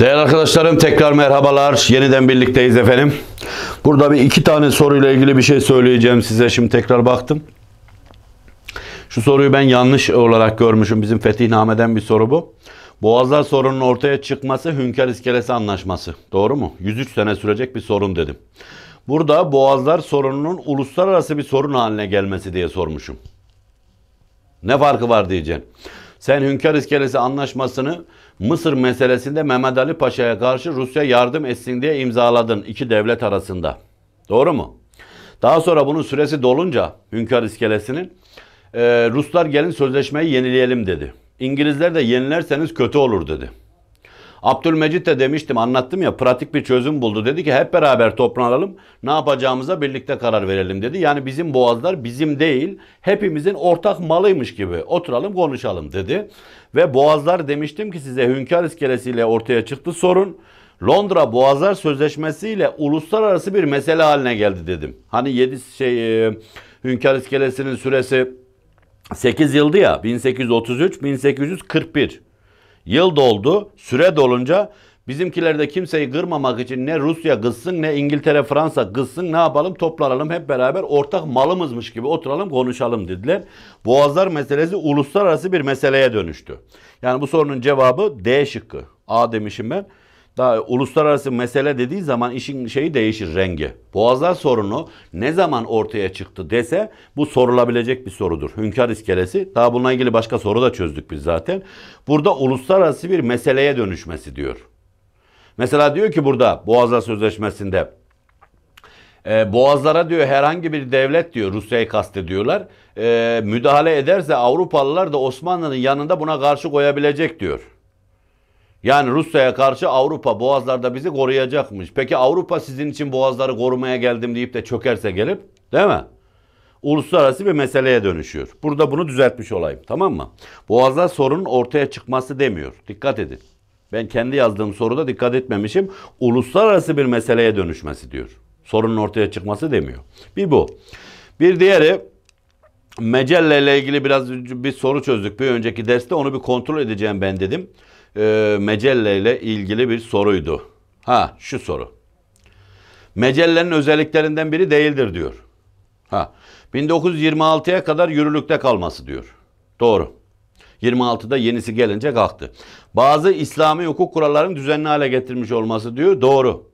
Değerli arkadaşlarım tekrar merhabalar. Yeniden birlikteyiz efendim. Burada bir iki tane soruyla ilgili bir şey söyleyeceğim size. Şimdi tekrar baktım. Şu soruyu ben yanlış olarak görmüşüm. Bizim Fetihname'den bir soru bu. Boğazlar sorunun ortaya çıkması Hünkar İskelesi Anlaşması. Doğru mu? 103 sene sürecek bir sorun dedim. Burada boğazlar sorununun uluslararası bir sorun haline gelmesi diye sormuşum. Ne farkı var diyeceksin. Sen Hünkar İskelesi Anlaşması'nı Mısır meselesinde Mehmet Ali Paşa'ya karşı Rusya yardım etsin diye imzaladın iki devlet arasında. Doğru mu? Daha sonra bunun süresi dolunca Hünkar iskelesinin e, Ruslar gelin sözleşmeyi yenileyelim dedi. İngilizler de yenilerseniz kötü olur dedi. Abdülmecit de demiştim anlattım ya pratik bir çözüm buldu. Dedi ki hep beraber toplanalım ne yapacağımıza birlikte karar verelim dedi. Yani bizim boğazlar bizim değil hepimizin ortak malıymış gibi oturalım konuşalım dedi. Ve boğazlar demiştim ki size Hünkar iskelesiyle ortaya çıktı sorun. Londra Boğazlar Sözleşmesi ile uluslararası bir mesele haline geldi dedim. Hani 7 şey e, Hünkar iskelesinin süresi 8 yıldı ya 1833 1841. Yıl doldu, süre dolunca bizimkilerde kimseyi kırmamak için ne Rusya kızsın ne İngiltere Fransa kızsın ne yapalım toplanalım hep beraber ortak malımızmış gibi oturalım konuşalım dediler. Boğazlar meselesi uluslararası bir meseleye dönüştü. Yani bu sorunun cevabı D şıkkı. A demişim ben. Daha uluslararası mesele dediği zaman işin şeyi değişir rengi. Boğazlar sorunu ne zaman ortaya çıktı dese bu sorulabilecek bir sorudur. Hünkar iskelesi daha bununla ilgili başka soru da çözdük biz zaten. Burada uluslararası bir meseleye dönüşmesi diyor. Mesela diyor ki burada Boğazlar Sözleşmesi'nde e, boğazlara diyor herhangi bir devlet diyor Rusya'yı kastediyorlar. E, müdahale ederse Avrupalılar da Osmanlı'nın yanında buna karşı koyabilecek diyor. Yani Rusya'ya karşı Avrupa boğazlarda bizi koruyacakmış. Peki Avrupa sizin için boğazları korumaya geldim deyip de çökerse gelip değil mi? Uluslararası bir meseleye dönüşüyor. Burada bunu düzeltmiş olayım tamam mı? Boğazlar sorunun ortaya çıkması demiyor. Dikkat edin. Ben kendi yazdığım soruda dikkat etmemişim. Uluslararası bir meseleye dönüşmesi diyor. Sorunun ortaya çıkması demiyor. Bir bu. Bir diğeri Mecelle ile ilgili biraz bir soru çözdük bir önceki derste. Onu bir kontrol edeceğim ben dedim e, ile ilgili bir soruydu. Ha şu soru. Mecellenin özelliklerinden biri değildir diyor. Ha 1926'ya kadar yürürlükte kalması diyor. Doğru. 26'da yenisi gelince kalktı. Bazı İslami hukuk kurallarının düzenli hale getirmiş olması diyor. Doğru.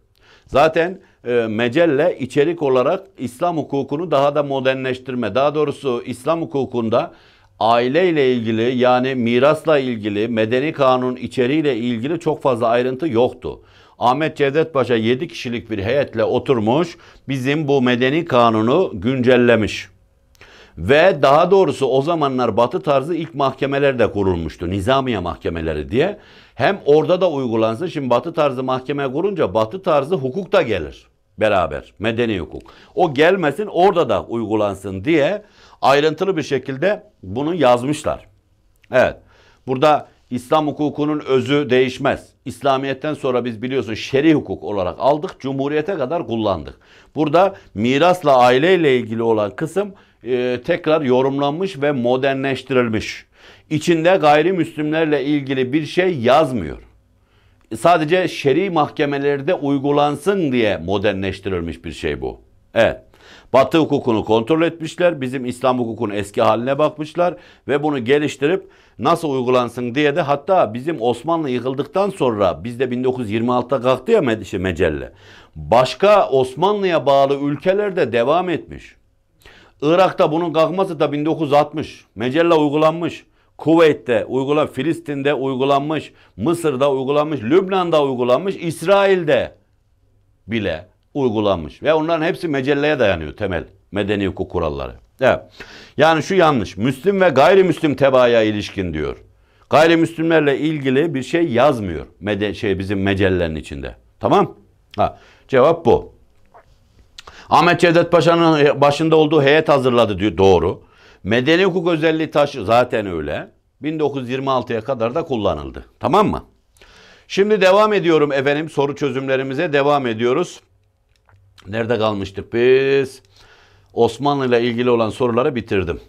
Zaten e, mecelle içerik olarak İslam hukukunu daha da modernleştirme, daha doğrusu İslam hukukunda aileyle ilgili yani mirasla ilgili medeni kanun içeriğiyle ilgili çok fazla ayrıntı yoktu. Ahmet Cevdet Paşa 7 kişilik bir heyetle oturmuş bizim bu medeni kanunu güncellemiş. Ve daha doğrusu o zamanlar batı tarzı ilk mahkemeler de kurulmuştu. Nizamiye mahkemeleri diye. Hem orada da uygulansın. Şimdi batı tarzı mahkeme kurunca batı tarzı hukuk da gelir beraber. Medeni hukuk. O gelmesin orada da uygulansın diye ayrıntılı bir şekilde bunu yazmışlar. Evet. Burada İslam hukukunun özü değişmez. İslamiyet'ten sonra biz biliyorsun şer'i hukuk olarak aldık. Cumhuriyete kadar kullandık. Burada mirasla aileyle ilgili olan kısım e, tekrar yorumlanmış ve modernleştirilmiş. İçinde gayrimüslimlerle ilgili bir şey yazmıyor. Sadece şer'i mahkemelerde uygulansın diye modernleştirilmiş bir şey bu. Evet. Batı hukukunu kontrol etmişler. Bizim İslam hukukunun eski haline bakmışlar ve bunu geliştirip nasıl uygulansın diye de hatta bizim Osmanlı yıkıldıktan sonra bizde 1926'da kalktı ya me- mecelle. Başka Osmanlı'ya bağlı ülkelerde devam etmiş. Irak'ta bunun kalkması da 1960. Mecelle uygulanmış. Kuveyt'te uygulan, Filistin'de uygulanmış, Mısır'da uygulanmış, Lübnan'da uygulanmış, İsrail'de bile uygulanmış. Ve onların hepsi mecelleye dayanıyor temel medeni hukuk kuralları. Evet. Yani şu yanlış. Müslüm ve gayrimüslim tebaaya ilişkin diyor. Gayrimüslimlerle ilgili bir şey yazmıyor. Mede, şey bizim mecellenin içinde. Tamam? Ha, cevap bu. Ahmet Cevdet Paşa'nın başında olduğu heyet hazırladı diyor. Doğru. Medeni hukuk özelliği taşı zaten öyle. 1926'ya kadar da kullanıldı. Tamam mı? Şimdi devam ediyorum efendim. Soru çözümlerimize devam ediyoruz. Nerede kalmıştık biz? Osmanlı ile ilgili olan soruları bitirdim.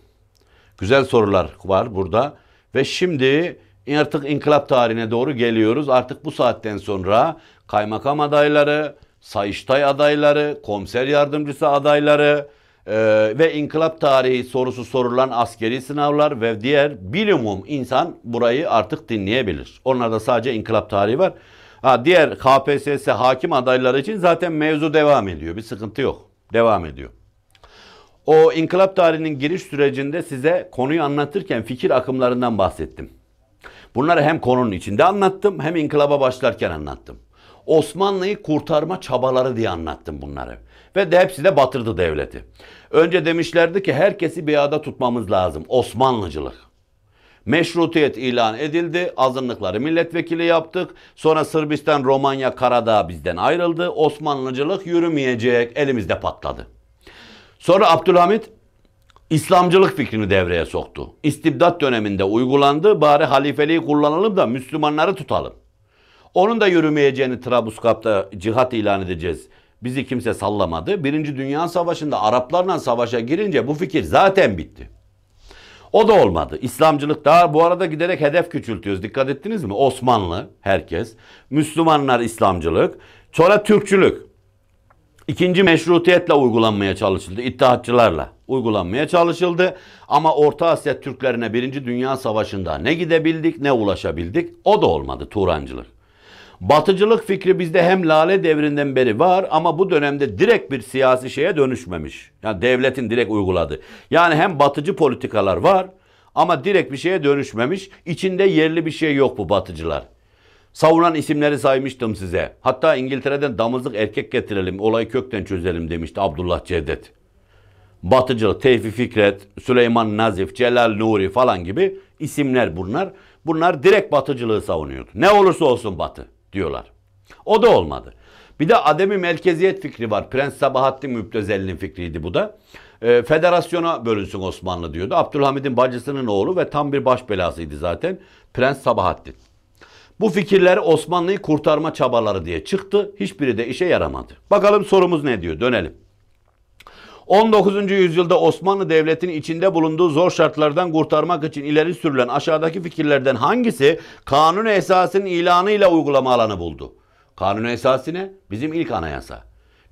Güzel sorular var burada. Ve şimdi artık inkılap tarihine doğru geliyoruz. Artık bu saatten sonra kaymakam adayları, sayıştay adayları, komiser yardımcısı adayları e, ve inkılap tarihi sorusu sorulan askeri sınavlar ve diğer bilimum insan burayı artık dinleyebilir. Onlarda sadece inkılap tarihi var. Ha, diğer KPSS hakim adayları için zaten mevzu devam ediyor. Bir sıkıntı yok. Devam ediyor. O inkılap tarihinin giriş sürecinde size konuyu anlatırken fikir akımlarından bahsettim. Bunları hem konunun içinde anlattım hem inkılaba başlarken anlattım. Osmanlı'yı kurtarma çabaları diye anlattım bunları. Ve de hepsi de batırdı devleti. Önce demişlerdi ki herkesi bir arada tutmamız lazım. Osmanlıcılık. Meşrutiyet ilan edildi. Azınlıkları milletvekili yaptık. Sonra Sırbistan, Romanya, Karadağ bizden ayrıldı. Osmanlıcılık yürümeyecek. Elimizde patladı. Sonra Abdülhamit İslamcılık fikrini devreye soktu. İstibdat döneminde uygulandı. Bari halifeliği kullanalım da Müslümanları tutalım. Onun da yürümeyeceğini Trabzon'da cihat ilan edeceğiz. Bizi kimse sallamadı. Birinci Dünya Savaşı'nda Araplarla savaşa girince bu fikir zaten bitti. O da olmadı. İslamcılık daha bu arada giderek hedef küçültüyoruz. Dikkat ettiniz mi? Osmanlı herkes. Müslümanlar İslamcılık. Sonra Türkçülük. İkinci meşrutiyetle uygulanmaya çalışıldı. İttihatçılarla uygulanmaya çalışıldı. Ama Orta Asya Türklerine Birinci Dünya Savaşı'nda ne gidebildik ne ulaşabildik. O da olmadı Turancılık. Batıcılık fikri bizde hem lale devrinden beri var ama bu dönemde direkt bir siyasi şeye dönüşmemiş. Yani devletin direkt uyguladığı. Yani hem batıcı politikalar var ama direkt bir şeye dönüşmemiş. İçinde yerli bir şey yok bu batıcılar. Savunan isimleri saymıştım size. Hatta İngiltere'den damızlık erkek getirelim, olayı kökten çözelim demişti Abdullah Cevdet. Batıcılık, Tevfik Fikret, Süleyman Nazif, Celal Nuri falan gibi isimler bunlar. Bunlar direkt batıcılığı savunuyordu. Ne olursa olsun batı diyorlar. O da olmadı. Bir de ademi merkeziyet fikri var. Prens Sabahattin Müptezel'in fikriydi bu da. E, federasyona bölünsün Osmanlı diyordu. Abdülhamid'in bacısının oğlu ve tam bir baş belasıydı zaten. Prens Sabahattin. Bu fikirler Osmanlı'yı kurtarma çabaları diye çıktı. Hiçbiri de işe yaramadı. Bakalım sorumuz ne diyor? Dönelim. 19. yüzyılda Osmanlı Devleti'nin içinde bulunduğu zor şartlardan kurtarmak için ileri sürülen aşağıdaki fikirlerden hangisi kanun esasının ilanıyla uygulama alanı buldu? Kanun esası ne? Bizim ilk anayasa.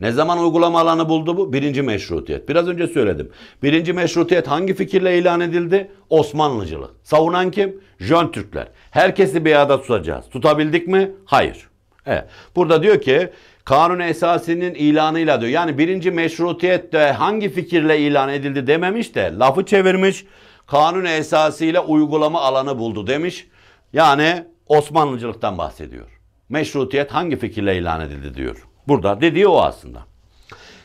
Ne zaman uygulama alanı buldu bu? Birinci meşrutiyet. Biraz önce söyledim. Birinci meşrutiyet hangi fikirle ilan edildi? Osmanlıcılık. Savunan kim? Jön Türkler. Herkesi bir arada tutacağız. Tutabildik mi? Hayır. Evet. Burada diyor ki kanun esasının ilanıyla diyor. Yani birinci meşrutiyet de hangi fikirle ilan edildi dememiş de lafı çevirmiş. Kanun esasıyla uygulama alanı buldu demiş. Yani Osmanlıcılıktan bahsediyor. Meşrutiyet hangi fikirle ilan edildi diyor. Burada dediği o aslında.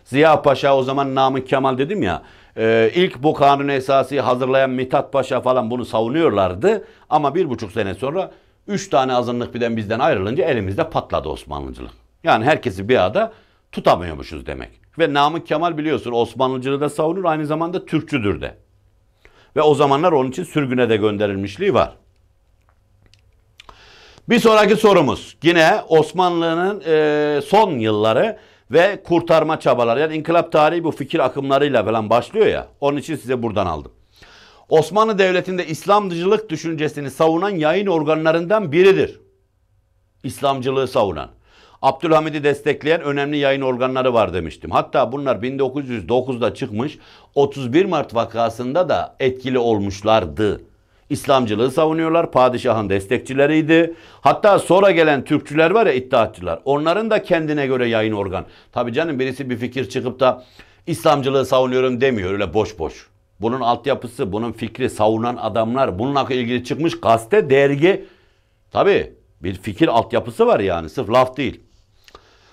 Ziya Paşa o zaman Namık Kemal dedim ya e, ilk bu kanun esası hazırlayan Mithat Paşa falan bunu savunuyorlardı. Ama bir buçuk sene sonra üç tane azınlık birden bizden ayrılınca elimizde patladı Osmanlıcılık. Yani herkesi bir arada tutamıyormuşuz demek. Ve Namık Kemal biliyorsun Osmanlıcılığı da savunur aynı zamanda Türkçüdür de. Ve o zamanlar onun için sürgüne de gönderilmişliği var. Bir sonraki sorumuz yine Osmanlı'nın e, son yılları ve kurtarma çabaları. Yani inkılap tarihi bu fikir akımlarıyla falan başlıyor ya. Onun için size buradan aldım. Osmanlı Devleti'nde İslamcılık düşüncesini savunan yayın organlarından biridir. İslamcılığı savunan. Abdülhamid'i destekleyen önemli yayın organları var demiştim. Hatta bunlar 1909'da çıkmış 31 Mart vakasında da etkili olmuşlardı. İslamcılığı savunuyorlar. Padişahın destekçileriydi. Hatta sonra gelen Türkçüler var ya iddiatçılar. Onların da kendine göre yayın organ. Tabi canım birisi bir fikir çıkıp da İslamcılığı savunuyorum demiyor öyle boş boş. Bunun altyapısı, bunun fikri, savunan adamlar, bununla ilgili çıkmış gazete, dergi. Tabi bir fikir altyapısı var yani sırf laf değil.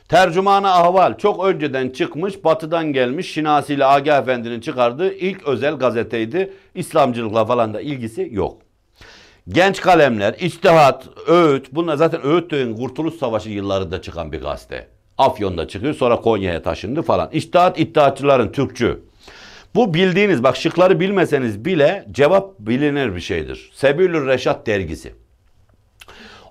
Tercümanı Ahval çok önceden çıkmış, batıdan gelmiş Şinasi ile Agah Efendi'nin çıkardığı ilk özel gazeteydi. İslamcılıkla falan da ilgisi yok. Genç kalemler, içtihat, öğüt bunlar zaten öğüt dönemin Kurtuluş Savaşı yıllarında çıkan bir gazete. Afyon'da çıkıyor sonra Konya'ya taşındı falan. İçtihat iddiatçıların Türkçü. Bu bildiğiniz bak şıkları bilmeseniz bile cevap bilinir bir şeydir. Sebilür Reşat dergisi.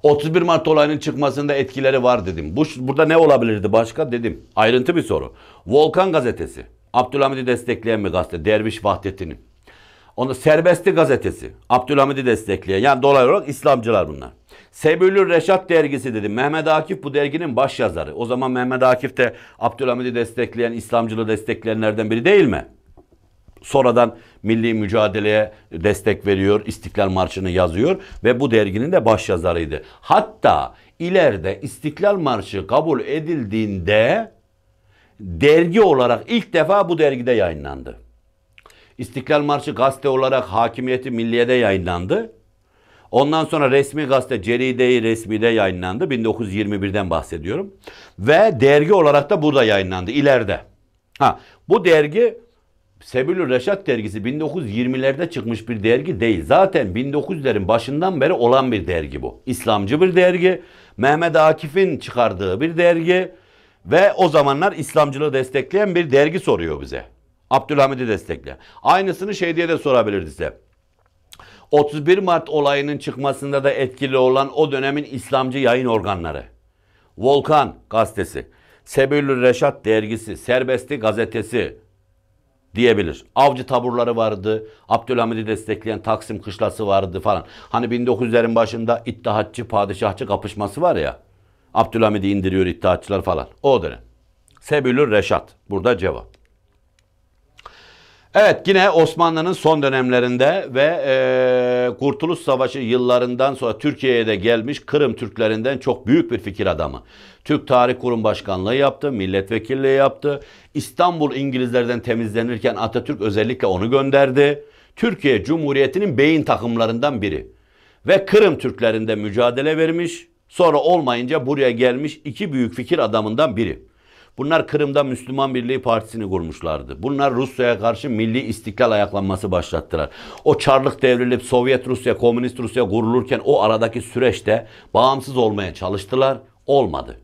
31 Mart olayının çıkmasında etkileri var dedim. Bu, burada ne olabilirdi başka dedim. Ayrıntı bir soru. Volkan gazetesi. Abdülhamid'i destekleyen bir gazete. Derviş Vahdettin'in. Onda Serbesti gazetesi. Abdülhamid'i destekleyen. Yani dolaylı olarak İslamcılar bunlar. Sebülü Reşat dergisi dedim. Mehmet Akif bu derginin baş yazarı. O zaman Mehmet Akif de Abdülhamid'i destekleyen, İslamcılığı destekleyenlerden biri değil mi? Sonradan milli mücadeleye destek veriyor, İstiklal Marşı'nı yazıyor ve bu derginin de başyazarıydı. Hatta ileride İstiklal Marşı kabul edildiğinde dergi olarak ilk defa bu dergide yayınlandı. İstiklal Marşı gazete olarak Hakimiyeti Milliye'de yayınlandı. Ondan sonra resmi gazete Ceride-i Resmi'de yayınlandı. 1921'den bahsediyorum. Ve dergi olarak da burada yayınlandı ileride. Ha, bu dergi Sebülü Reşat dergisi 1920'lerde çıkmış bir dergi değil. Zaten 1900'lerin başından beri olan bir dergi bu. İslamcı bir dergi. Mehmet Akif'in çıkardığı bir dergi. Ve o zamanlar İslamcılığı destekleyen bir dergi soruyor bize. Abdülhamid'i destekle. Aynısını şey diye de sorabilirdi size. 31 Mart olayının çıkmasında da etkili olan o dönemin İslamcı yayın organları. Volkan gazetesi, Sebülü Reşat dergisi, Serbesti gazetesi, diyebilir. Avcı taburları vardı. Abdülhamid'i destekleyen Taksim kışlası vardı falan. Hani 1900'lerin başında iddiaççı padişahçı kapışması var ya. Abdülhamid'i indiriyor iddiaççılar falan. O dönem. Sebülür Reşat. Burada cevap. Evet yine Osmanlı'nın son dönemlerinde ve e, Kurtuluş Savaşı yıllarından sonra Türkiye'ye de gelmiş Kırım Türklerinden çok büyük bir fikir adamı. Türk Tarih Kurum Başkanlığı yaptı, milletvekilliği yaptı. İstanbul İngilizlerden temizlenirken Atatürk özellikle onu gönderdi. Türkiye Cumhuriyeti'nin beyin takımlarından biri. Ve Kırım Türklerinde mücadele vermiş. Sonra olmayınca buraya gelmiş iki büyük fikir adamından biri. Bunlar Kırım'da Müslüman Birliği Partisi'ni kurmuşlardı. Bunlar Rusya'ya karşı milli istiklal ayaklanması başlattılar. O çarlık devrilip Sovyet Rusya, Komünist Rusya kurulurken o aradaki süreçte bağımsız olmaya çalıştılar. Olmadı.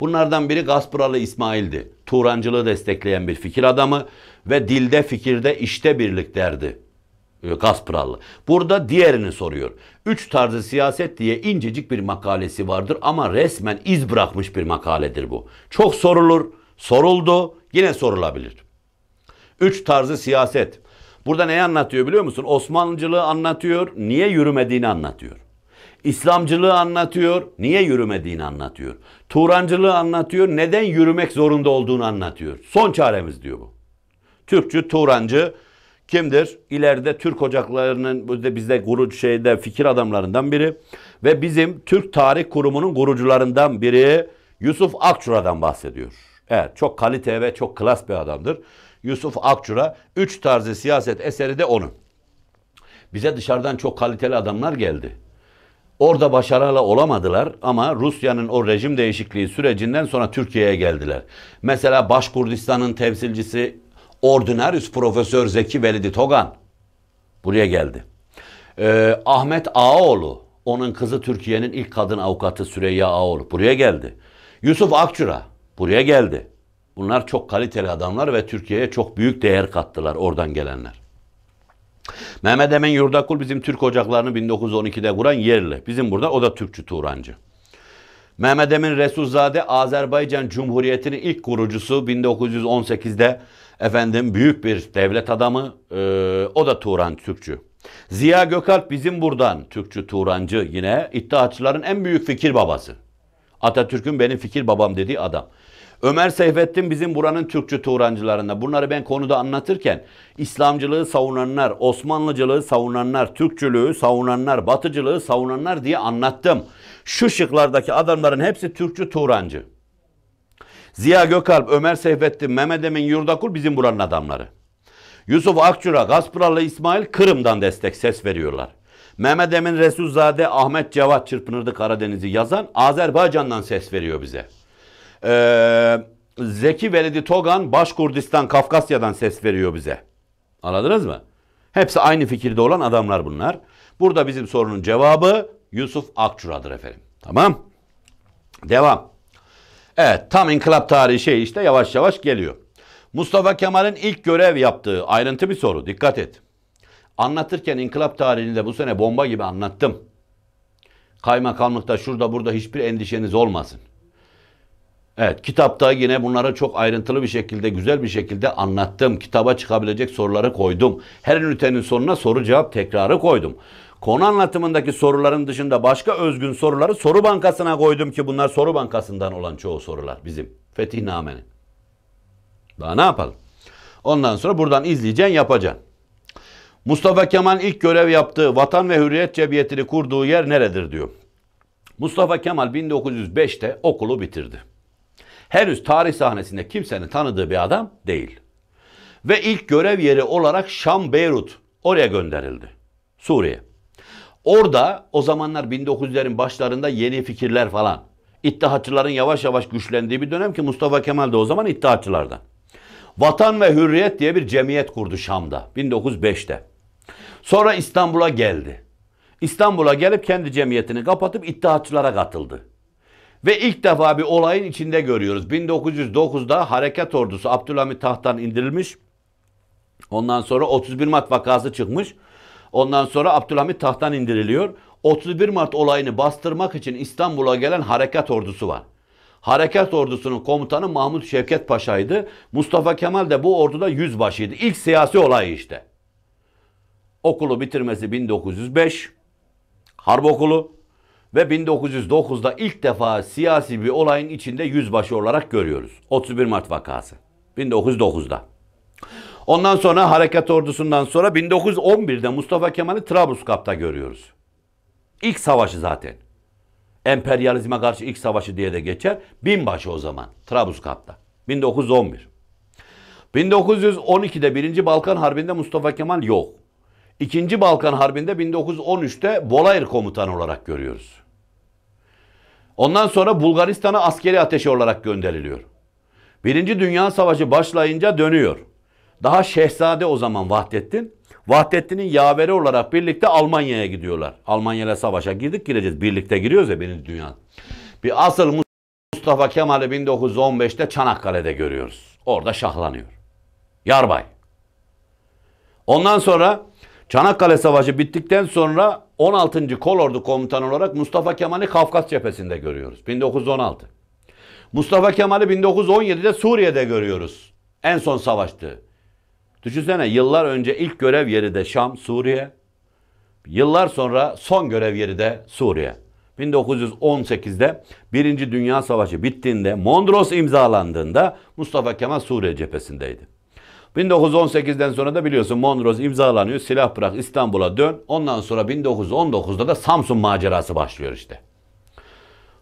Bunlardan biri Gaspıralı İsmail'di. Turancılığı destekleyen bir fikir adamı ve dilde fikirde işte birlik derdi. Kaspralı. Ee, Burada diğerini soruyor. Üç tarzı siyaset diye incecik bir makalesi vardır ama resmen iz bırakmış bir makaledir bu. Çok sorulur, soruldu, yine sorulabilir. Üç tarzı siyaset. Burada ne anlatıyor biliyor musun? Osmanlıcılığı anlatıyor, niye yürümediğini anlatıyor. İslamcılığı anlatıyor, niye yürümediğini anlatıyor. Turancılığı anlatıyor, neden yürümek zorunda olduğunu anlatıyor. Son çaremiz diyor bu. Türkçü, Turancı, Kimdir? İleride Türk ocaklarının bizde kurucu şeyde fikir adamlarından biri ve bizim Türk Tarih Kurumu'nun kurucularından biri Yusuf Akçura'dan bahsediyor. Evet çok kalite ve çok klas bir adamdır. Yusuf Akçura üç tarzı siyaset eseri de onun. Bize dışarıdan çok kaliteli adamlar geldi. Orada başarılı olamadılar ama Rusya'nın o rejim değişikliği sürecinden sonra Türkiye'ye geldiler. Mesela Başkurdistan'ın temsilcisi Ordinarius Profesör Zeki Velidi Togan buraya geldi. Ee, Ahmet Ağaoğlu, onun kızı Türkiye'nin ilk kadın avukatı Süreyya Ağaoğlu buraya geldi. Yusuf Akçura buraya geldi. Bunlar çok kaliteli adamlar ve Türkiye'ye çok büyük değer kattılar oradan gelenler. Mehmet Emin Yurdakul bizim Türk ocaklarını 1912'de kuran yerli. Bizim burada o da Türkçü Turancı. Mehmet Emin Resulzade Azerbaycan Cumhuriyeti'nin ilk kurucusu 1918'de Efendim büyük bir devlet adamı. E, o da Turan Türkçü. Ziya Gökalp bizim buradan Türkçü Turancı yine iddiaçıların en büyük fikir babası. Atatürk'ün benim fikir babam dediği adam. Ömer Seyfettin bizim buranın Türkçü Turancılarında. Bunları ben konuda anlatırken İslamcılığı savunanlar, Osmanlıcılığı savunanlar, Türkçülüğü savunanlar, Batıcılığı savunanlar diye anlattım. Şu şıklardaki adamların hepsi Türkçü Turancı. Ziya Gökalp, Ömer Seyfettin, Mehmet Emin Yurdakul bizim buranın adamları. Yusuf Akçura, Gaspıralı İsmail Kırım'dan destek ses veriyorlar. Mehmet Emin Resulzade, Ahmet Cevat Çırpınırdı Karadeniz'i yazan Azerbaycan'dan ses veriyor bize. Ee, Zeki Velidi Togan, Başkurdistan, Kafkasya'dan ses veriyor bize. Anladınız mı? Hepsi aynı fikirde olan adamlar bunlar. Burada bizim sorunun cevabı Yusuf Akçura'dır efendim. Tamam. Devam. Evet tam inkılap tarihi şey işte yavaş yavaş geliyor. Mustafa Kemal'in ilk görev yaptığı ayrıntı bir soru dikkat et. Anlatırken inkılap tarihini de bu sene bomba gibi anlattım. Kaymakamlıkta şurada burada hiçbir endişeniz olmasın. Evet kitapta yine bunları çok ayrıntılı bir şekilde güzel bir şekilde anlattım. Kitaba çıkabilecek soruları koydum. Her ünitenin sonuna soru cevap tekrarı koydum konu anlatımındaki soruların dışında başka özgün soruları soru bankasına koydum ki bunlar soru bankasından olan çoğu sorular bizim. Fetihnamenin. Daha ne yapalım? Ondan sonra buradan izleyeceksin yapacaksın. Mustafa Kemal ilk görev yaptığı Vatan ve Hürriyet Cemiyeti'ni kurduğu yer neredir diyor. Mustafa Kemal 1905'te okulu bitirdi. Henüz tarih sahnesinde kimsenin tanıdığı bir adam değil. Ve ilk görev yeri olarak Şam Beyrut oraya gönderildi. Suriye. Orada o zamanlar 1900'lerin başlarında yeni fikirler falan. İttihatçıların yavaş yavaş güçlendiği bir dönem ki Mustafa Kemal de o zaman İttihatçılardan. Vatan ve Hürriyet diye bir cemiyet kurdu Şam'da 1905'te. Sonra İstanbul'a geldi. İstanbul'a gelip kendi cemiyetini kapatıp İttihatçılara katıldı. Ve ilk defa bir olayın içinde görüyoruz. 1909'da harekat ordusu Abdülhamit tahttan indirilmiş. Ondan sonra 31 Mart vakası çıkmış. Ondan sonra Abdülhamit tahttan indiriliyor. 31 Mart olayını bastırmak için İstanbul'a gelen harekat ordusu var. Harekat ordusunun komutanı Mahmut Şevket Paşa'ydı. Mustafa Kemal de bu orduda yüzbaşıydı. İlk siyasi olay işte. Okulu bitirmesi 1905. Harp okulu. Ve 1909'da ilk defa siyasi bir olayın içinde yüzbaşı olarak görüyoruz. 31 Mart vakası. 1909'da. Ondan sonra harekat ordusundan sonra 1911'de Mustafa Kemal'i Trablusgarp'ta görüyoruz. İlk savaşı zaten. Emperyalizme karşı ilk savaşı diye de geçer. Binbaşı o zaman Trablusgarp'ta. 1911. 1912'de 1. Balkan Harbi'nde Mustafa Kemal yok. 2. Balkan Harbi'nde 1913'te Bolayır komutanı olarak görüyoruz. Ondan sonra Bulgaristan'a askeri ateşi olarak gönderiliyor. Birinci Dünya Savaşı başlayınca dönüyor. Daha şehzade o zaman Vahdettin. Vahdettin'in yaveri olarak birlikte Almanya'ya gidiyorlar. Almanya savaşa girdik gireceğiz. Birlikte giriyoruz ya birinci dünya. Bir asıl Mustafa Kemal'i 1915'te Çanakkale'de görüyoruz. Orada şahlanıyor. Yarbay. Ondan sonra Çanakkale Savaşı bittikten sonra 16. Kolordu Komutanı olarak Mustafa Kemal'i Kafkas cephesinde görüyoruz. 1916. Mustafa Kemal'i 1917'de Suriye'de görüyoruz. En son savaştı. Düşünsene yıllar önce ilk görev yeri de Şam, Suriye. Yıllar sonra son görev yeri de Suriye. 1918'de Birinci Dünya Savaşı bittiğinde Mondros imzalandığında Mustafa Kemal Suriye cephesindeydi. 1918'den sonra da biliyorsun Mondros imzalanıyor. Silah bırak İstanbul'a dön. Ondan sonra 1919'da da Samsun macerası başlıyor işte.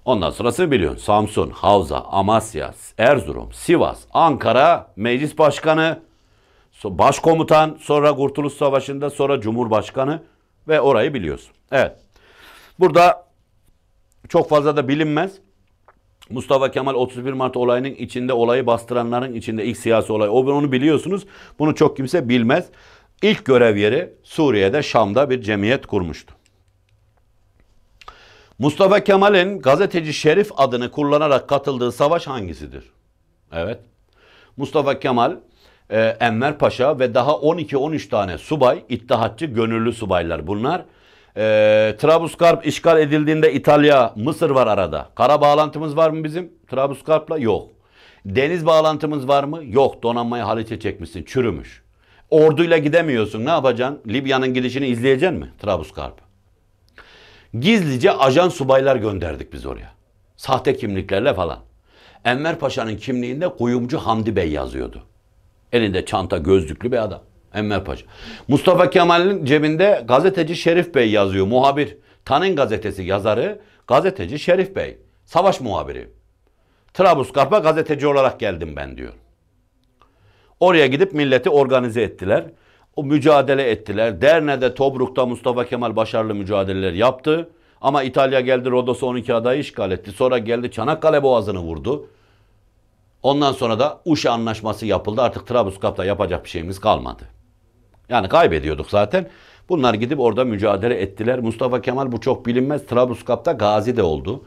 Ondan sonrası biliyorsun. Samsun, Havza, Amasya, Erzurum, Sivas, Ankara, Meclis Başkanı, başkomutan, sonra Kurtuluş Savaşı'nda, sonra Cumhurbaşkanı ve orayı biliyorsun. Evet. Burada çok fazla da bilinmez. Mustafa Kemal 31 Mart olayının içinde olayı bastıranların içinde ilk siyasi olay. O onu biliyorsunuz. Bunu çok kimse bilmez. İlk görev yeri Suriye'de Şam'da bir cemiyet kurmuştu. Mustafa Kemal'in gazeteci Şerif adını kullanarak katıldığı savaş hangisidir? Evet. Mustafa Kemal e, Enver Paşa ve daha 12-13 tane subay, ittihatçı, gönüllü subaylar bunlar. E, ee, Trablusgarp işgal edildiğinde İtalya, Mısır var arada. Kara bağlantımız var mı bizim Trablusgarp'la? Yok. Deniz bağlantımız var mı? Yok. Donanmayı Haliç'e çekmişsin. Çürümüş. Orduyla gidemiyorsun. Ne yapacaksın? Libya'nın gidişini izleyecek mi? Trablusgarp. Gizlice ajan subaylar gönderdik biz oraya. Sahte kimliklerle falan. Enver Paşa'nın kimliğinde Kuyumcu Hamdi Bey yazıyordu. Elinde çanta gözlüklü bir adam. Enver Paşa. Mustafa Kemal'in cebinde gazeteci Şerif Bey yazıyor. Muhabir. Tanin gazetesi yazarı gazeteci Şerif Bey. Savaş muhabiri. Trablusgarp'a gazeteci olarak geldim ben diyor. Oraya gidip milleti organize ettiler. O mücadele ettiler. Derne'de, Tobruk'ta Mustafa Kemal başarılı mücadeleler yaptı. Ama İtalya geldi Rodos'a 12 adayı işgal etti. Sonra geldi Çanakkale Boğazı'nı vurdu. Ondan sonra da Uşa anlaşması yapıldı. Artık Trabzonspor'da yapacak bir şeyimiz kalmadı. Yani kaybediyorduk zaten. Bunlar gidip orada mücadele ettiler. Mustafa Kemal bu çok bilinmez. Trabzonspor'da gazi de oldu.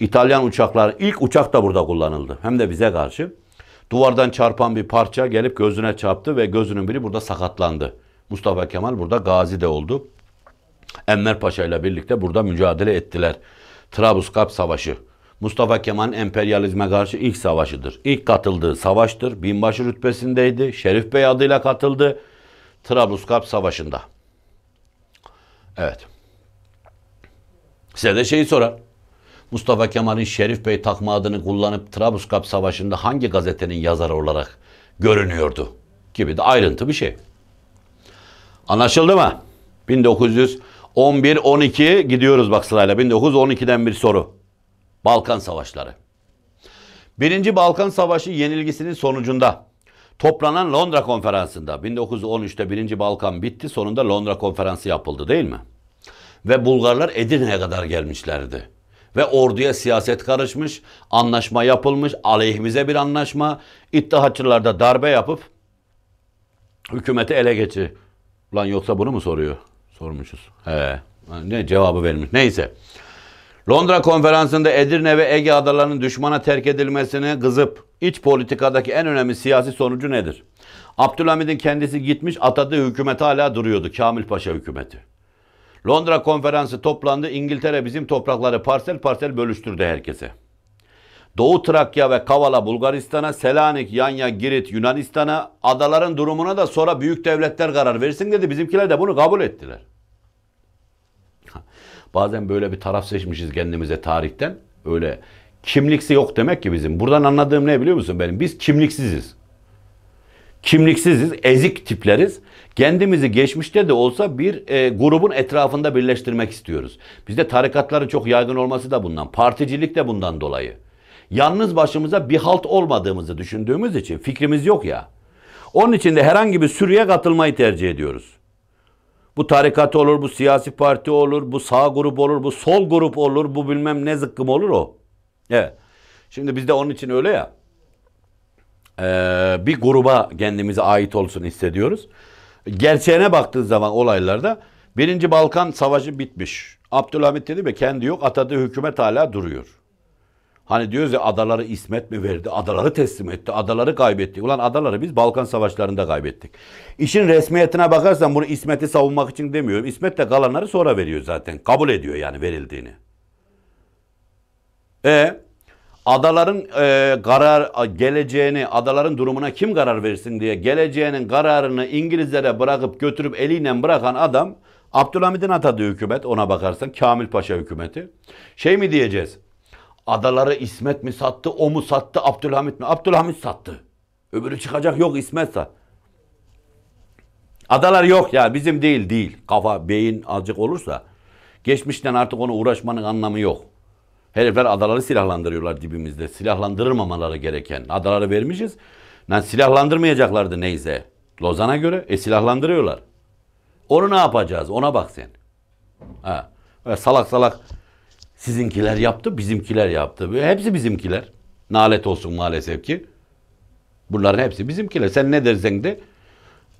İtalyan uçaklar ilk uçak da burada kullanıldı. Hem de bize karşı. Duvardan çarpan bir parça gelip gözüne çarptı ve gözünün biri burada sakatlandı. Mustafa Kemal burada gazi de oldu. Enver Paşa ile birlikte burada mücadele ettiler. Trabzonspor Savaşı. Mustafa Kemal emperyalizme karşı ilk savaşıdır. İlk katıldığı savaştır. Binbaşı rütbesindeydi. Şerif Bey adıyla katıldı. Trablusgarp Savaşı'nda. Evet. Size de şeyi sorar. Mustafa Kemal'in Şerif Bey takma adını kullanıp Trablusgarp Savaşı'nda hangi gazetenin yazarı olarak görünüyordu? Gibi de ayrıntı bir şey. Anlaşıldı mı? 1911-12 gidiyoruz bak sırayla. 1912'den bir soru. Balkan Savaşları. Birinci Balkan Savaşı yenilgisinin sonucunda toplanan Londra Konferansı'nda 1913'te Birinci Balkan bitti sonunda Londra Konferansı yapıldı değil mi? Ve Bulgarlar Edirne'ye kadar gelmişlerdi. Ve orduya siyaset karışmış, anlaşma yapılmış, aleyhimize bir anlaşma, İttihatçılar da darbe yapıp hükümeti ele geçir. Ulan yoksa bunu mu soruyor? Sormuşuz. He. Ne cevabı verilmiş. Neyse. Londra konferansında Edirne ve Ege adalarının düşmana terk edilmesini kızıp iç politikadaki en önemli siyasi sonucu nedir? Abdülhamid'in kendisi gitmiş atadığı hükümet hala duruyordu. Kamil Paşa hükümeti. Londra konferansı toplandı. İngiltere bizim toprakları parsel parsel bölüştürdü herkese. Doğu Trakya ve Kavala Bulgaristan'a, Selanik, Yanya, Girit Yunanistan'a, adaların durumuna da sonra büyük devletler karar versin dedi. Bizimkiler de bunu kabul ettiler. Bazen böyle bir taraf seçmişiz kendimize tarihten. Öyle kimliksi yok demek ki bizim. Buradan anladığım ne biliyor musun benim? Biz kimliksiziz. Kimliksiziz, ezik tipleriz. Kendimizi geçmişte de olsa bir e, grubun etrafında birleştirmek istiyoruz. Bizde tarikatların çok yaygın olması da bundan, particilik de bundan dolayı. Yalnız başımıza bir halt olmadığımızı düşündüğümüz için fikrimiz yok ya. Onun için de herhangi bir sürüye katılmayı tercih ediyoruz. Bu tarikat olur, bu siyasi parti olur, bu sağ grup olur, bu sol grup olur, bu bilmem ne zıkkım olur o. Evet. Şimdi de onun için öyle ya. Ee, bir gruba kendimize ait olsun hissediyoruz. Gerçeğine baktığı zaman olaylarda Birinci Balkan Savaşı bitmiş. Abdülhamit dedi ve kendi yok. Atadığı hükümet hala duruyor. Hani diyoruz ya adaları İsmet mi verdi? Adaları teslim etti. Adaları kaybetti. Ulan adaları biz Balkan Savaşları'nda kaybettik. İşin resmiyetine bakarsan bunu İsmet'i savunmak için demiyorum. İsmet de kalanları sonra veriyor zaten. Kabul ediyor yani verildiğini. E adaların e, karar geleceğini, adaların durumuna kim karar versin diye geleceğinin kararını İngilizlere bırakıp götürüp eliyle bırakan adam Abdülhamid'in atadığı hükümet ona bakarsan Kamil Paşa hükümeti. Şey mi diyeceğiz? Adaları İsmet mi sattı, o mu sattı, Abdülhamit mi? Abdülhamit sattı. Öbürü çıkacak yok İsmet sattı. Adalar yok ya bizim değil değil. Kafa, beyin azıcık olursa geçmişten artık ona uğraşmanın anlamı yok. Herifler adaları silahlandırıyorlar dibimizde. Silahlandırmamaları gereken. Adaları vermişiz. Lan silahlandırmayacaklardı neyse. Lozan'a göre e silahlandırıyorlar. Onu ne yapacağız? Ona bak sen. Ha. Böyle salak salak Sizinkiler yaptı, bizimkiler yaptı. Hepsi bizimkiler. Nalet olsun maalesef ki. Bunların hepsi bizimkiler. Sen ne dersen de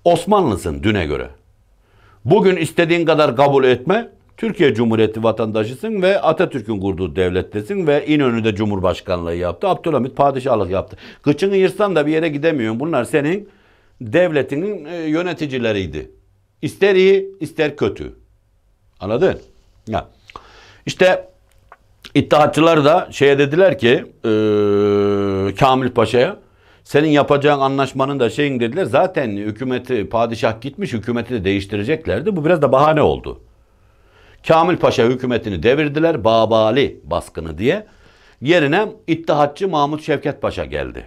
Osmanlısın düne göre. Bugün istediğin kadar kabul etme. Türkiye Cumhuriyeti vatandaşısın ve Atatürk'ün kurduğu devlettesin ve İnönü'de Cumhurbaşkanlığı yaptı. Abdülhamit padişahlık yaptı. Kıçını yırsan da bir yere gidemiyorsun. Bunlar senin devletinin e, yöneticileriydi. İster iyi, ister kötü. Anladın? Ya. İşte İttihatçılar da şeye dediler ki e, Kamil Paşa'ya senin yapacağın anlaşmanın da şeyin dediler. Zaten hükümeti padişah gitmiş hükümeti de değiştireceklerdi. Bu biraz da bahane oldu. Kamil Paşa hükümetini devirdiler. Babali baskını diye. Yerine İttihatçı Mahmut Şevket Paşa geldi.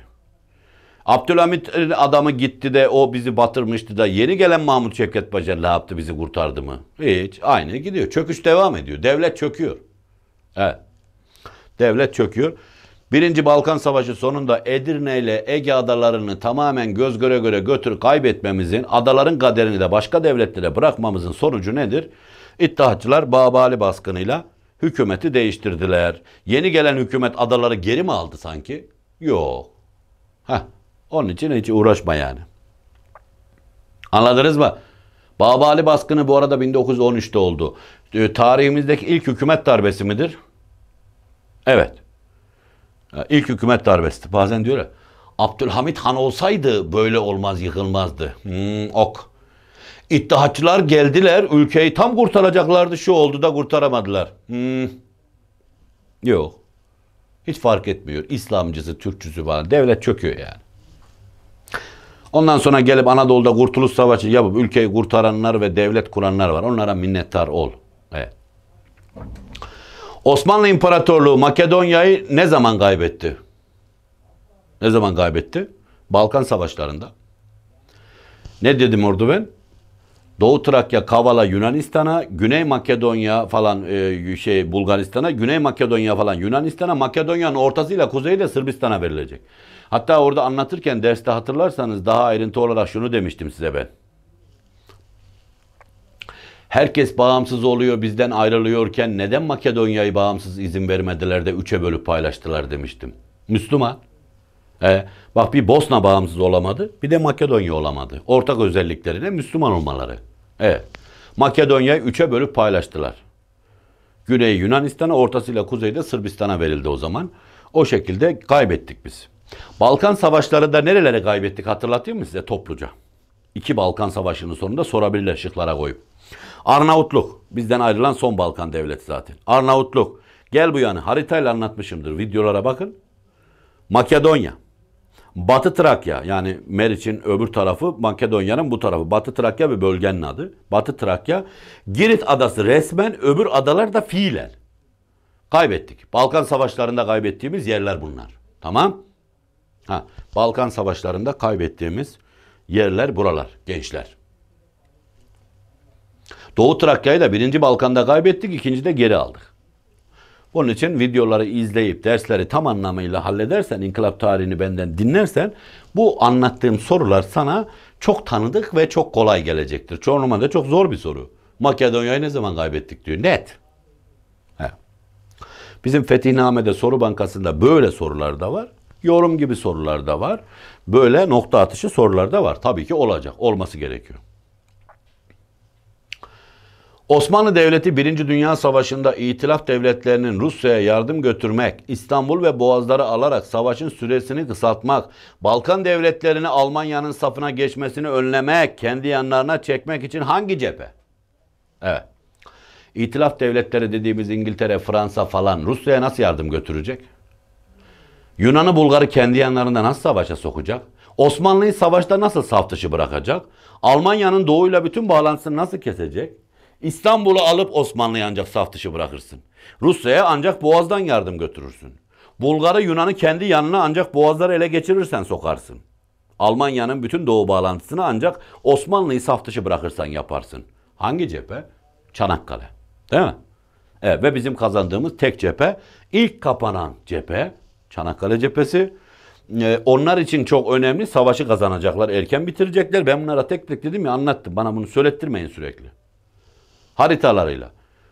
Abdülhamit adamı gitti de o bizi batırmıştı da yeni gelen Mahmut Şevket Paşa ne yaptı bizi kurtardı mı? Hiç. Aynı gidiyor. Çöküş devam ediyor. Devlet çöküyor. Evet. Devlet çöküyor. Birinci Balkan Savaşı sonunda Edirne ile Ege adalarını tamamen göz göre göre götür kaybetmemizin, adaların kaderini de başka devletlere bırakmamızın sonucu nedir? İttihatçılar Babali baskınıyla hükümeti değiştirdiler. Yeni gelen hükümet adaları geri mi aldı sanki? Yok. Heh, onun için hiç uğraşma yani. Anladınız mı? Babali baskını bu arada 1913'te oldu. Ee, tarihimizdeki ilk hükümet darbesi midir? Evet. İlk hükümet darbesi. Bazen diyorlar. Abdülhamit Han olsaydı böyle olmaz, yıkılmazdı. Hmm, ok. İttihatçılar geldiler, ülkeyi tam kurtaracaklardı, şu oldu da kurtaramadılar. Hmm. Yok. Hiç fark etmiyor. İslamcısı, Türkçüsü var. Devlet çöküyor yani. Ondan sonra gelip Anadolu'da Kurtuluş Savaşı yapıp ülkeyi kurtaranlar ve devlet kuranlar var. Onlara minnettar ol. Evet. Osmanlı İmparatorluğu Makedonya'yı ne zaman kaybetti? Ne zaman kaybetti? Balkan Savaşları'nda. Ne dedim orada ben? Doğu Trakya, Kavala, Yunanistan'a, Güney Makedonya falan e, şey Bulgaristan'a, Güney Makedonya falan Yunanistan'a, Makedonya'nın ortasıyla kuzeyiyle Sırbistan'a verilecek. Hatta orada anlatırken derste hatırlarsanız daha ayrıntı olarak şunu demiştim size ben. Herkes bağımsız oluyor bizden ayrılıyorken neden Makedonya'yı bağımsız izin vermediler de üçe bölüp paylaştılar demiştim. Müslüman. Ee, bak bir Bosna bağımsız olamadı bir de Makedonya olamadı. Ortak özellikleri de Müslüman olmaları. Evet. Makedonya'yı üçe bölüp paylaştılar. Güney Yunanistan'a, ortasıyla kuzeyde Sırbistan'a verildi o zaman. O şekilde kaybettik biz. Balkan savaşları da nerelere kaybettik hatırlatayım mı size topluca? İki Balkan Savaşı'nın sonunda sorabilirler şıklara koyup. Arnavutluk. Bizden ayrılan son Balkan devleti zaten. Arnavutluk. Gel bu yana haritayla anlatmışımdır. Videolara bakın. Makedonya. Batı Trakya yani Meriç'in öbür tarafı Makedonya'nın bu tarafı. Batı Trakya bir bölgenin adı. Batı Trakya. Girit adası resmen öbür adalar da fiilen. Kaybettik. Balkan savaşlarında kaybettiğimiz yerler bunlar. Tamam. Ha, Balkan savaşlarında kaybettiğimiz yerler buralar gençler. Doğu Trakya'yı da birinci Balkan'da kaybettik, ikinci de geri aldık. Onun için videoları izleyip dersleri tam anlamıyla halledersen, inkılap tarihini benden dinlersen bu anlattığım sorular sana çok tanıdık ve çok kolay gelecektir. Çoğunluğuma da çok zor bir soru. Makedonya'yı ne zaman kaybettik diyor. Net. He. Bizim Fetihname'de soru bankasında böyle sorular da var. Yorum gibi sorular da var. Böyle nokta atışı sorular da var. Tabii ki olacak. Olması gerekiyor. Osmanlı Devleti 1. Dünya Savaşı'nda itilaf devletlerinin Rusya'ya yardım götürmek, İstanbul ve Boğazları alarak savaşın süresini kısaltmak, Balkan devletlerini Almanya'nın safına geçmesini önlemek, kendi yanlarına çekmek için hangi cephe? Evet. İtilaf devletleri dediğimiz İngiltere, Fransa falan Rusya'ya nasıl yardım götürecek? Yunan'ı Bulgar'ı kendi yanlarında nasıl savaşa sokacak? Osmanlı'yı savaşta nasıl saf dışı bırakacak? Almanya'nın doğuyla bütün bağlantısını nasıl kesecek? İstanbul'u alıp Osmanlı'yı ancak saf dışı bırakırsın. Rusya'ya ancak Boğaz'dan yardım götürürsün. Bulgar'ı Yunan'ı kendi yanına ancak Boğazları ele geçirirsen sokarsın. Almanya'nın bütün doğu bağlantısını ancak Osmanlı'yı saf dışı bırakırsan yaparsın. Hangi cephe? Çanakkale. Değil mi? Evet, ve bizim kazandığımız tek cephe, ilk kapanan cephe Çanakkale cephesi. Ee, onlar için çok önemli. Savaşı kazanacaklar, erken bitirecekler. Ben bunlara tek tek dedim ya anlattım. Bana bunu söylettirmeyin sürekli haritalarıyla.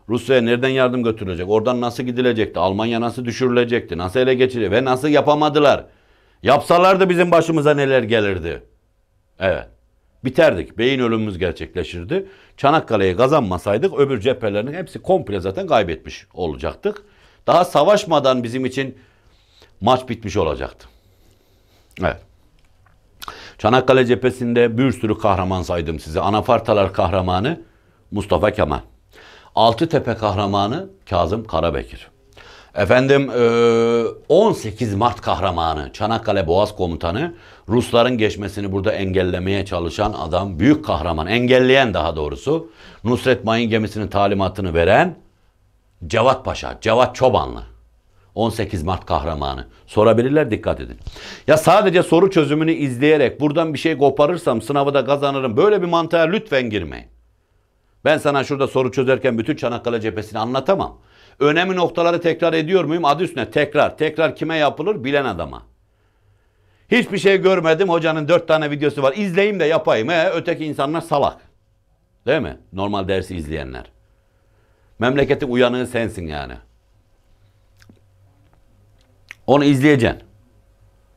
Rusya'ya nereden yardım götürülecek? Oradan nasıl gidilecekti? Almanya nasıl düşürülecekti? Nasıl ele geçirecek? Ve nasıl yapamadılar? Yapsalardı bizim başımıza neler gelirdi? Evet. Biterdik. Beyin ölümümüz gerçekleşirdi. Çanakkale'yi kazanmasaydık öbür cephelerin hepsi komple zaten kaybetmiş olacaktık. Daha savaşmadan bizim için maç bitmiş olacaktı. Evet. Çanakkale cephesinde bir sürü kahraman saydım size. Anafartalar kahramanı. Mustafa Kemal. Altı Tepe kahramanı Kazım Karabekir. Efendim 18 e, Mart kahramanı Çanakkale Boğaz Komutanı Rusların geçmesini burada engellemeye çalışan adam büyük kahraman engelleyen daha doğrusu Nusret Mayın gemisinin talimatını veren Cevat Paşa Cevat Çobanlı 18 Mart kahramanı sorabilirler dikkat edin. Ya sadece soru çözümünü izleyerek buradan bir şey koparırsam sınavı da kazanırım böyle bir mantığa lütfen girmeyin. Ben sana şurada soru çözerken bütün Çanakkale cephesini anlatamam. Önemli noktaları tekrar ediyor muyum? Adı üstüne tekrar. Tekrar kime yapılır? Bilen adama. Hiçbir şey görmedim. Hocanın dört tane videosu var. İzleyeyim de yapayım. Ee, öteki insanlar salak. Değil mi? Normal dersi izleyenler. Memleketin uyanığı sensin yani. Onu izleyeceksin.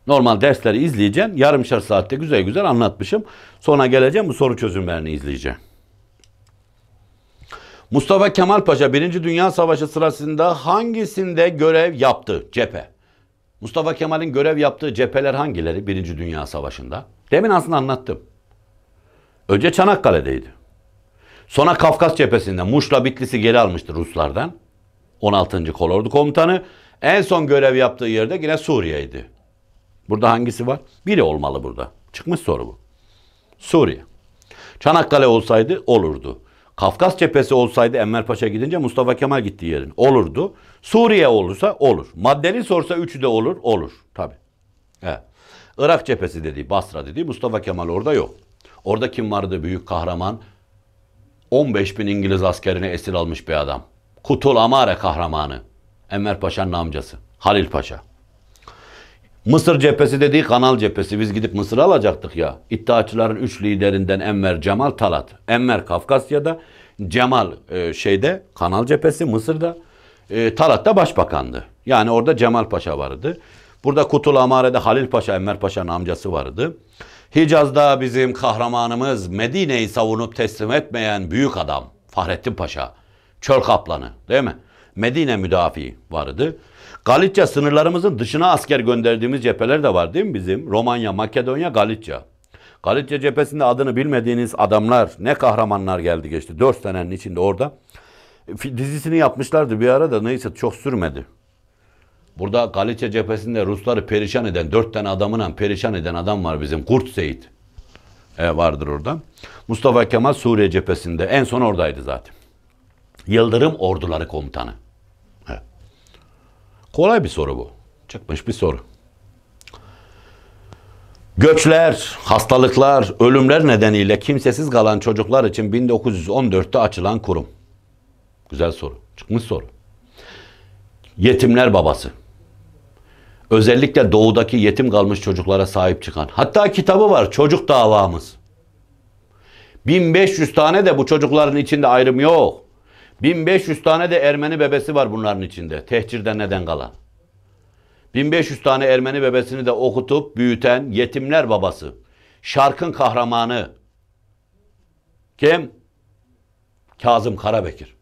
Normal dersleri izleyeceksin. Yarımşar saatte güzel güzel anlatmışım. Sonra geleceğim bu soru çözümlerini izleyeceğim. Mustafa Kemal Paşa 1. Dünya Savaşı sırasında hangisinde görev yaptı cephe? Mustafa Kemal'in görev yaptığı cepheler hangileri 1. Dünya Savaşı'nda? Demin aslında anlattım. Önce Çanakkale'deydi. Sonra Kafkas cephesinde Muş'la Bitlis'i geri almıştı Ruslardan. 16. Kolordu Komutanı. En son görev yaptığı yerde yine Suriye'ydi. Burada hangisi var? Biri olmalı burada. Çıkmış soru bu. Suriye. Çanakkale olsaydı olurdu. Kafkas cephesi olsaydı Enver Paşa gidince Mustafa Kemal gitti yerin. Olurdu. Suriye olursa olur. Maddeli sorsa üçü de olur. Olur. Tabi. Evet. Irak cephesi dedi, Basra dedi, Mustafa Kemal orada yok. Orada kim vardı büyük kahraman? 15 bin İngiliz askerini esir almış bir adam. Kutul Amare kahramanı. Enver Paşa'nın amcası. Halil Paşa. Mısır cephesi dediği kanal cephesi. Biz gidip Mısır'ı alacaktık ya. İttihatçıların üç liderinden Enver Cemal Talat. Enver Kafkasya'da, Cemal e, şeyde kanal cephesi Mısır'da. E, Talat da başbakandı. Yani orada Cemal Paşa vardı. Burada Kutul Amare'de Halil Paşa, Enver Paşa'nın amcası vardı. Hicaz'da bizim kahramanımız Medine'yi savunup teslim etmeyen büyük adam Fahrettin Paşa. Çöl kaplanı değil mi? Medine müdafi vardı. Galicia sınırlarımızın dışına asker gönderdiğimiz cepheler de var değil mi bizim? Romanya, Makedonya, Galicia. Galicia cephesinde adını bilmediğiniz adamlar ne kahramanlar geldi geçti. Dört senenin içinde orada. Dizisini yapmışlardı bir ara da neyse çok sürmedi. Burada Galicia cephesinde Rusları perişan eden, dört tane adamına perişan eden adam var bizim. Kurt Seyit e, vardır orada. Mustafa Kemal Suriye cephesinde en son oradaydı zaten. Yıldırım Orduları Komutanı. Kolay bir soru bu. Çıkmış bir soru. Göçler, hastalıklar, ölümler nedeniyle kimsesiz kalan çocuklar için 1914'te açılan kurum. Güzel soru. Çıkmış soru. Yetimler babası. Özellikle doğudaki yetim kalmış çocuklara sahip çıkan. Hatta kitabı var. Çocuk davamız. 1500 tane de bu çocukların içinde ayrım yok. 1500 tane de Ermeni bebesi var bunların içinde. Tehcirden neden kalan. 1500 tane Ermeni bebesini de okutup büyüten yetimler babası. Şarkın kahramanı. Kim? Kazım Karabekir.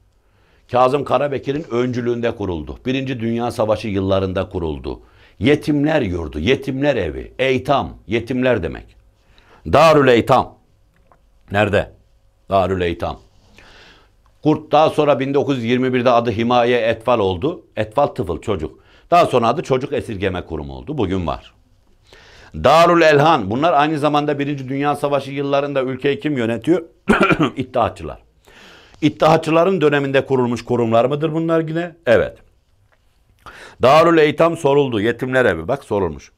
Kazım Karabekir'in öncülüğünde kuruldu. Birinci Dünya Savaşı yıllarında kuruldu. Yetimler yurdu, yetimler evi, eytam, yetimler demek. Darül Eytam. Nerede? Darül Eytam. Kurt daha sonra 1921'de adı Himaye Etfal oldu. Etfal Tıfıl çocuk. Daha sonra adı Çocuk Esirgeme Kurumu oldu. Bugün var. Darul Elhan. Bunlar aynı zamanda Birinci Dünya Savaşı yıllarında ülkeyi kim yönetiyor? İttihatçılar. İttihatçıların döneminde kurulmuş kurumlar mıdır bunlar yine? Evet. Darul Eytam soruldu. yetimlere evi bak sorulmuş.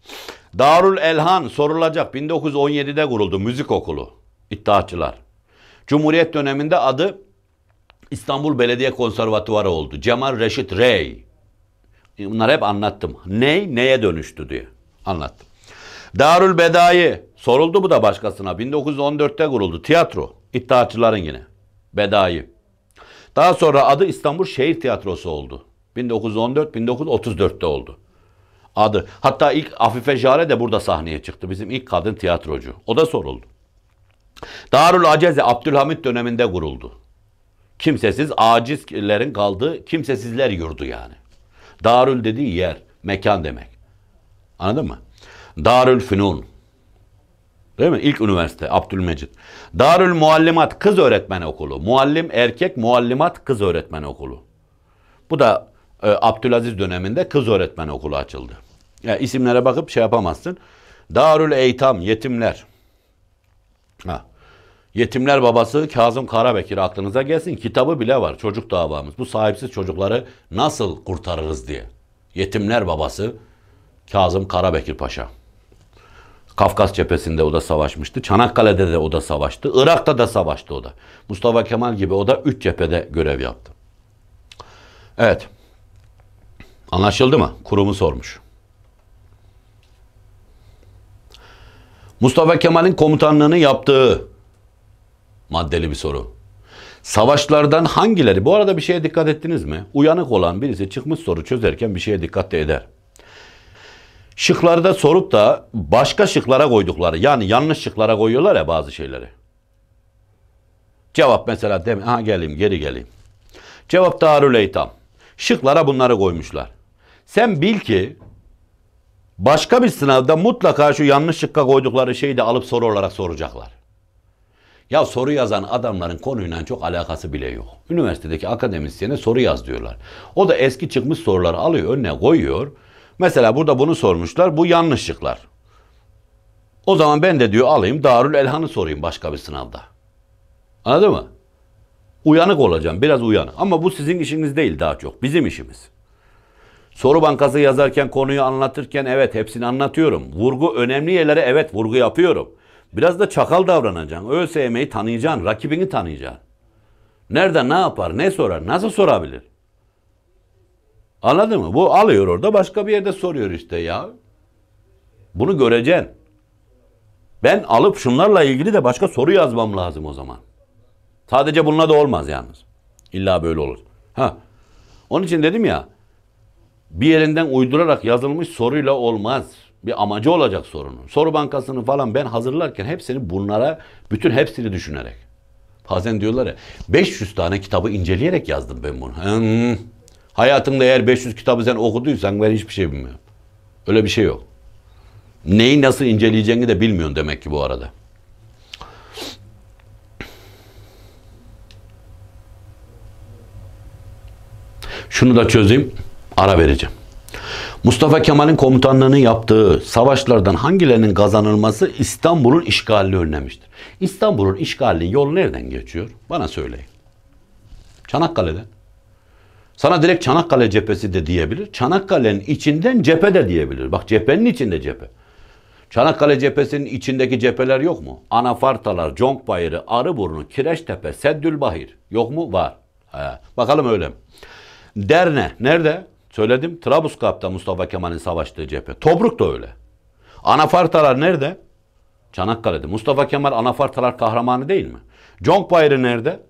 Darul Elhan sorulacak. 1917'de kuruldu. Müzik okulu. İttihatçılar. Cumhuriyet döneminde adı İstanbul Belediye Konservatuvarı oldu. Cemal Reşit Rey. Bunları hep anlattım. Ney neye dönüştü diye anlattım. Darül Bedai soruldu bu da başkasına. 1914'te kuruldu. Tiyatro. İttihatçıların yine. Bedai. Daha sonra adı İstanbul Şehir Tiyatrosu oldu. 1914-1934'te oldu. Adı. Hatta ilk Afife Jare de burada sahneye çıktı. Bizim ilk kadın tiyatrocu. O da soruldu. Darül Aceze Abdülhamit döneminde kuruldu. Kimsesiz acizlerin kaldığı kimsesizler yurdu yani. Darül dediği yer, mekan demek. Anladın mı? Darül Fünun. Değil mi? İlk üniversite Abdülmecit. Darül Muallimat kız öğretmen okulu. Muallim erkek, muallimat kız öğretmen okulu. Bu da e, Abdülaziz döneminde kız öğretmen okulu açıldı. Yani isimlere bakıp şey yapamazsın. Darül Eytam, yetimler. Ha. Yetimler babası Kazım Karabekir aklınıza gelsin. Kitabı bile var çocuk davamız. Bu sahipsiz çocukları nasıl kurtarırız diye. Yetimler babası Kazım Karabekir Paşa. Kafkas cephesinde o da savaşmıştı. Çanakkale'de de o da savaştı. Irak'ta da savaştı o da. Mustafa Kemal gibi o da 3 cephede görev yaptı. Evet. Anlaşıldı mı? Kurumu sormuş. Mustafa Kemal'in komutanlığını yaptığı Maddeli bir soru. Savaşlardan hangileri? Bu arada bir şeye dikkat ettiniz mi? Uyanık olan birisi çıkmış soru çözerken bir şeye dikkat de eder. Şıklarda sorup da başka şıklara koydukları yani yanlış şıklara koyuyorlar ya bazı şeyleri. Cevap mesela demin ha geleyim geri geleyim. Cevap Darül Eytam. Şıklara bunları koymuşlar. Sen bil ki başka bir sınavda mutlaka şu yanlış şıkka koydukları şeyi de alıp soru olarak soracaklar. Ya soru yazan adamların konuyla çok alakası bile yok. Üniversitedeki akademisyene soru yaz diyorlar. O da eski çıkmış soruları alıyor önüne koyuyor. Mesela burada bunu sormuşlar. Bu yanlışlıklar. O zaman ben de diyor alayım Darül Elhan'ı sorayım başka bir sınavda. Anladın mı? Uyanık olacağım. Biraz uyanık. Ama bu sizin işiniz değil daha çok. Bizim işimiz. Soru bankası yazarken konuyu anlatırken evet hepsini anlatıyorum. Vurgu önemli yerlere evet vurgu yapıyorum. Biraz da çakal davranacaksın. ÖSYM'yi tanıyacaksın, rakibini tanıyacaksın. Nerede ne yapar, ne sorar, nasıl sorabilir? Anladın mı? Bu alıyor orada başka bir yerde soruyor işte ya. Bunu göreceksin. Ben alıp şunlarla ilgili de başka soru yazmam lazım o zaman. Sadece bununla da olmaz yalnız. İlla böyle olur. Ha. Onun için dedim ya bir yerinden uydurarak yazılmış soruyla olmaz bir amacı olacak sorunun. Soru bankasını falan ben hazırlarken hepsini bunlara, bütün hepsini düşünerek. Bazen diyorlar ya 500 tane kitabı inceleyerek yazdım ben bunu. Hmm. Hayatında eğer 500 kitabı sen okuduysan ben hiçbir şey bilmiyorum. Öyle bir şey yok. Neyi nasıl inceleyeceğini de bilmiyorsun demek ki bu arada. Şunu da çözeyim. Ara vereceğim. Mustafa Kemal'in komutanlığını yaptığı savaşlardan hangilerinin kazanılması İstanbul'un işgalini önlemiştir? İstanbul'un işgalinin yol nereden geçiyor? Bana söyleyin. Çanakkale'den. Sana direkt Çanakkale cephesi de diyebilir. Çanakkale'nin içinden cephe de diyebilir. Bak cephenin içinde cephe. Çanakkale cephesinin içindeki cepheler yok mu? Anafartalar, Conk Bayırı, Arıburnu, Kireçtepe, Seddülbahir. Yok mu? Var. He. Bakalım öyle mi? Derne. Nerede? Söyledim Trabzonspor Mustafa Kemal'in savaştığı cephe. Tobruk da öyle. Anafartalar nerede? Çanakkale'de. Mustafa Kemal Anafartalar kahramanı değil mi? Conk Bayırı nerede?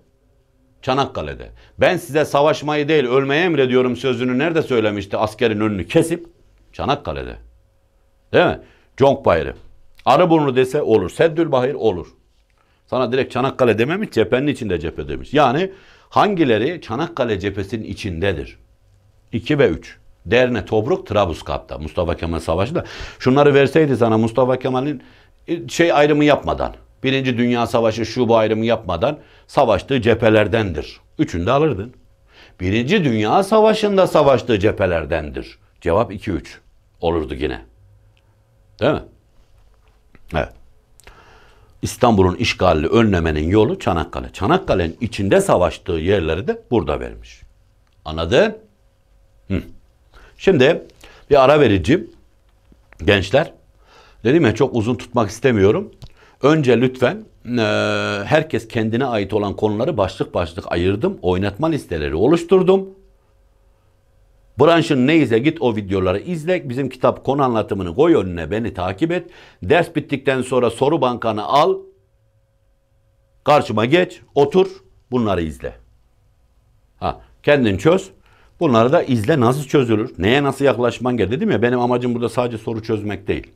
Çanakkale'de. Ben size savaşmayı değil ölmeye emrediyorum sözünü nerede söylemişti askerin önünü kesip? Çanakkale'de. Değil mi? Conk Bayırı. Arıburnu dese olur. Seddül Bahir olur. Sana direkt Çanakkale dememiş cephenin içinde cephe demiş. Yani hangileri Çanakkale cephesinin içindedir? 2 ve 3. Derne, Tobruk, Trabuskap'ta. Mustafa Kemal Savaşı'nda. Şunları verseydi sana Mustafa Kemal'in e, şey ayrımı yapmadan. Birinci Dünya Savaşı şu bu ayrımı yapmadan savaştığı cephelerdendir. Üçünü de alırdın. Birinci Dünya Savaşı'nda savaştığı cephelerdendir. Cevap 2-3 olurdu yine. Değil mi? Evet. İstanbul'un işgalini önlemenin yolu Çanakkale. Çanakkale'nin içinde savaştığı yerleri de burada vermiş. Anladın? Hı. Şimdi bir ara vereceğim. Gençler. Dedim ya çok uzun tutmak istemiyorum. Önce lütfen e, herkes kendine ait olan konuları başlık başlık ayırdım. Oynatma listeleri oluşturdum. Branşın neyse git o videoları izle. Bizim kitap konu anlatımını koy önüne beni takip et. Ders bittikten sonra soru bankanı al. Karşıma geç, otur, bunları izle. Ha, kendin çöz. Bunları da izle nasıl çözülür, neye nasıl yaklaşman gerekir dedim ya benim amacım burada sadece soru çözmek değil.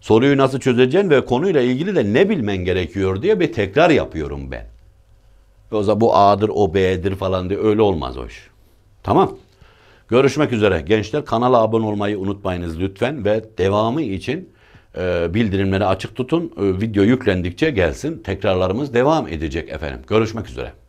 Soruyu nasıl çözeceğin ve konuyla ilgili de ne bilmen gerekiyor diye bir tekrar yapıyorum ben. Yoksa bu A'dır o B'dir falan diye öyle olmaz o iş. Tamam. Görüşmek üzere gençler. Kanala abone olmayı unutmayınız lütfen ve devamı için e, bildirimleri açık tutun. E, video yüklendikçe gelsin. Tekrarlarımız devam edecek efendim. Görüşmek üzere.